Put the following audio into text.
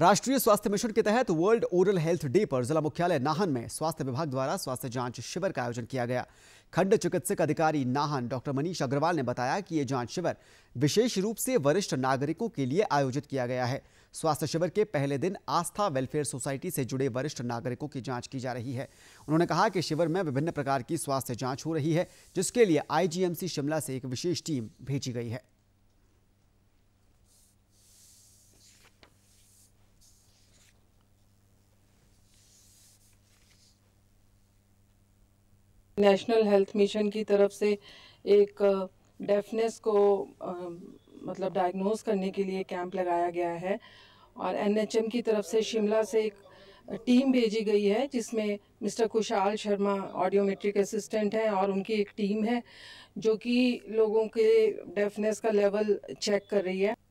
राष्ट्रीय स्वास्थ्य मिशन के तहत वर्ल्ड ओरल हेल्थ डे पर जिला मुख्यालय नाहन में स्वास्थ्य विभाग द्वारा स्वास्थ्य जांच शिविर का आयोजन किया गया खंड चिकित्सक अधिकारी नाहन डॉक्टर मनीष अग्रवाल ने बताया कि ये जांच शिविर विशेष रूप से वरिष्ठ नागरिकों के लिए आयोजित किया गया है स्वास्थ्य शिविर के पहले दिन आस्था वेलफेयर सोसाइटी से जुड़े वरिष्ठ नागरिकों की जांच की जा रही है उन्होंने कहा कि शिविर में विभिन्न प्रकार की स्वास्थ्य जांच हो रही है जिसके लिए आईजीएमसी शिमला से एक विशेष टीम भेजी गई है नेशनल हेल्थ मिशन की तरफ से एक डेफनेस को आ, मतलब डायग्नोज करने के लिए कैंप लगाया गया है और एनएचएम की तरफ से शिमला से एक टीम भेजी गई है जिसमें Mr Kushal Sharma audiometric assistant हैं और उनकी एक टीम है जो कि लोगों के डेफनेस का लेवल चेक कर रही है